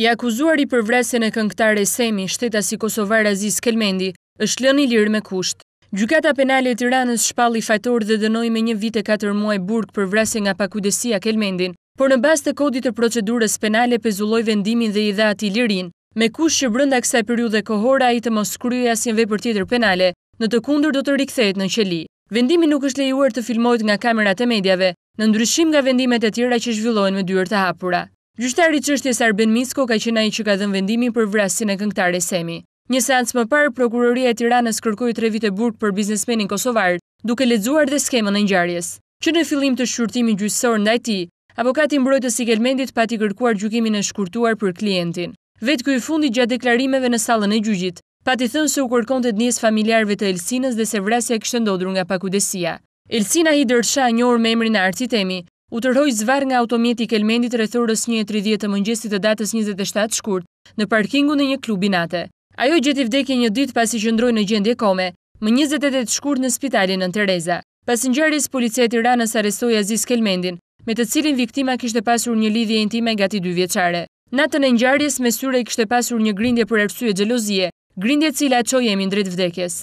I akuzuar i për vresen e kënktar e semi, shteta si Kosovar Aziz Kelmendi, është lën i lirë me kusht. Gjukata penale e tiranës shpalli fajtor dhe dënoj me një vite 4 muaj burg për vresen nga pakudesia Kelmendin, por në bas të kodit të procedurës penale pezulloj vendimin dhe i dhe ati lirin, me kusht që brënda kësa periud dhe kohora i të mos kryu e vepër për tjetër penale, në të kundur do të rikthejt në qeli. Vendimin nuk është lejuar të filmojt nga kamerat e medjave, në ndryshim nga vendimet e tjera që zhvillohen me dyrë të hapura. Gjyqtari i çështjes Arben Misko ka qenë ai që ka dhënë vendimin për vrasjen e këngëtares Semi. Një seans më parë prokuroria e Tiranës kërkoi 3 vite burg për biznesmenin kosovar, duke lexuar dhe skemën e ngjarjes. Që në fillim të shqyrtimit gjyqësor ndaj tij, avokati mbrojtës i Gelmendit pati kërkuar gjykimin e shkurtuar për klientin. Vet ky fundi gjatë deklarimeve në sallën e gjyqit, pati thënë se u kërkonte dënies familjarëve të Elsinës dhe se vrasja kishte ndodhur nga pakujdesia. Elsina Hidërsha, njohur me emrin e Artitemi, u tërhoj zvar nga automjeti kelmendit rëthorës 1.30 të mëngjesit të datës 27 shkurt në parkingu në një klubinate. Ajo gjeti vdekje një dytë pasi qëndroj në gjendje kome, më 28 shkurt në spitalin në Tereza. Pas një gjarës, policia tiranës arestoj Aziz Kelmendin, me të cilin viktima kishte pasur një lidhje intime gati dy vjeqare. Natën e njarës, me syre i kishte pasur një grindje për ersu e gjelozie, grindje cila qoj emin drejt vdekjes.